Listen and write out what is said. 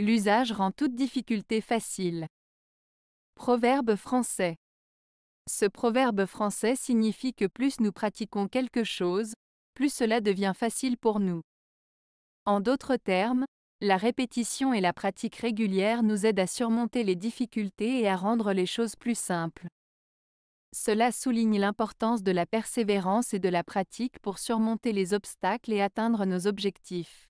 L'usage rend toute difficulté facile. Proverbe français. Ce proverbe français signifie que plus nous pratiquons quelque chose, plus cela devient facile pour nous. En d'autres termes, la répétition et la pratique régulière nous aident à surmonter les difficultés et à rendre les choses plus simples. Cela souligne l'importance de la persévérance et de la pratique pour surmonter les obstacles et atteindre nos objectifs.